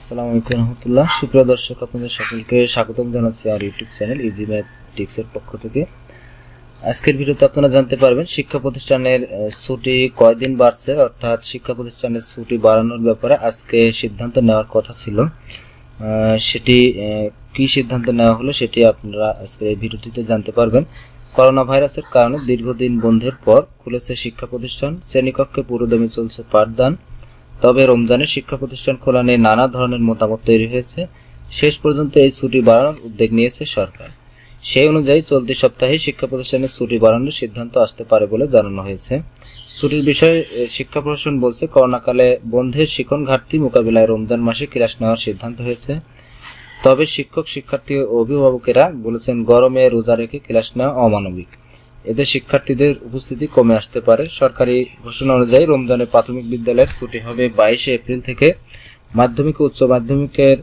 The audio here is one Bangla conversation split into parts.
আসসালামু আলাইকুম রহমতুল্লাহ সুপ্রিয় দর্শক আপনাদের সকলকে স্বাগতম জানাচ্ছি আর ইউটিউব চ্যানেল ইজি ম্যাথটিক্সের পক্ষ থেকে আজকের ভিডিওতে আপনারা জানতে পারবেন শিক্ষা প্রতিষ্ঠানের ছুটি কয়দিন বাড়ছে অর্থাৎ শিক্ষা প্রতিষ্ঠানের ছুটি বাড়ানোর ব্যাপারে আজকে সিদ্ধান্ত নেওয়ার কথা ছিল সেটি কি সিদ্ধান্ত নেওয়া হলো সেটি আপনারা আজকে এই ভিডিওটিতে জানতে পারবেন করোনা ভাইরাসের কারণে দীর্ঘদিন বন্ধের পর খুলেছে শিক্ষা প্রতিষ্ঠান শ্রেণীকক্ষে পুরোদমে চলছে পাঠদান তবে রমজানের শিক্ষা প্রতিষ্ঠান খোলা নিয়ে নানা ধরনের মতামত তৈরি হয়েছে শেষ পর্যন্ত এই ছুটি বাড়ানোর উদ্যোগ নিয়েছে সরকার সেই অনুযায়ী চলতি সপ্তাহে শিক্ষা প্রতিষ্ঠানের ছুটি বাড়ানোর সিদ্ধান্ত আসতে পারে বলে জানানো হয়েছে ছুটির বিষয়ে শিক্ষা প্রশাসন বলছে করোনাকালে বন্ধের শিক্ষণ ঘাটতি মোকাবিলায় রমজান মাসে ক্লাস নেওয়ার সিদ্ধান্ত হয়েছে তবে শিক্ষক শিক্ষার্থী ও অভিভাবকেরা বলেছেন গরমে রোজা রেখে ক্লাস নেওয়া অমানবিক এতে শিক্ষার্থীদের উপস্থিতি কমে আসতে পারে সরকারি ঘোষণা অনুযায়ী রমজানের প্রাথমিক বিদ্যালয়ের ছুটি হবে বাইশে এপ্রিল থেকে মাধ্যমিক উচ্চ মাধ্যমিকের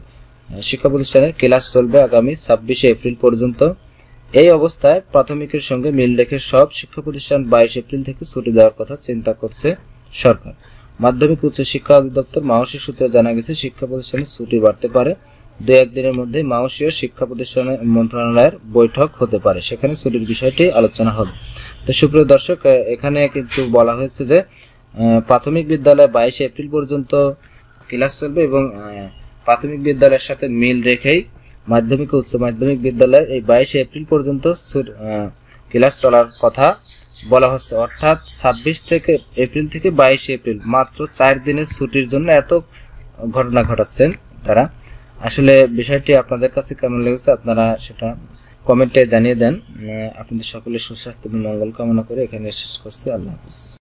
শিক্ষা প্রতিষ্ঠানের ক্লাস চলবে আগামী ছাব্বিশে এপ্রিল পর্যন্ত এই অবস্থায় প্রাথমিকের সঙ্গে মিল রেখে সব শিক্ষা প্রতিষ্ঠান বাইশ এপ্রিল থেকে ছুটি দেওয়ার কথা চিন্তা করছে সরকার মাধ্যমিক উচ্চ শিক্ষা অধিদপ্তর মাহসিক সূত্রে জানা গেছে শিক্ষা প্রতিষ্ঠানে ছুটি বাড়তে পারে দু একদিনের মধ্যে মাউসীয় শিক্ষা প্রতিষ্ঠান মন্ত্রণালয়ের বৈঠক হতে পারে সেখানে ছুটির বিষয়টি আলোচনা হবে তো সুপ্রিয় দর্শক এখানে কিন্তু বলা হয়েছে যে প্রাথমিক বিদ্যালয় বাইশে এপ্রিল পর্যন্ত ক্লাস চলবে এবং প্রাথমিক বিদ্যালয়ের সাথে মিল রেখেই মাধ্যমিক উচ্চ মাধ্যমিক বিদ্যালয়ের এই বাইশে এপ্রিল পর্যন্ত ক্লাস চলার কথা বলা হচ্ছে অর্থাৎ ছাব্বিশ থেকে এপ্রিল থেকে বাইশে এপ্রিল মাত্র চার দিনের ছুটির জন্য এত ঘটনা ঘটাচ্ছেন তারা আসলে বিষয়টি আপনাদের কাছে কেমন লেগেছে আপনারা সেটা কমেন্টে জানিয়ে দেন আপনাদের সকলের সুস্বাস্থ্য এবং মঙ্গল কামনা করে এখানে শেষ করছি আল্লাহ হাফিজ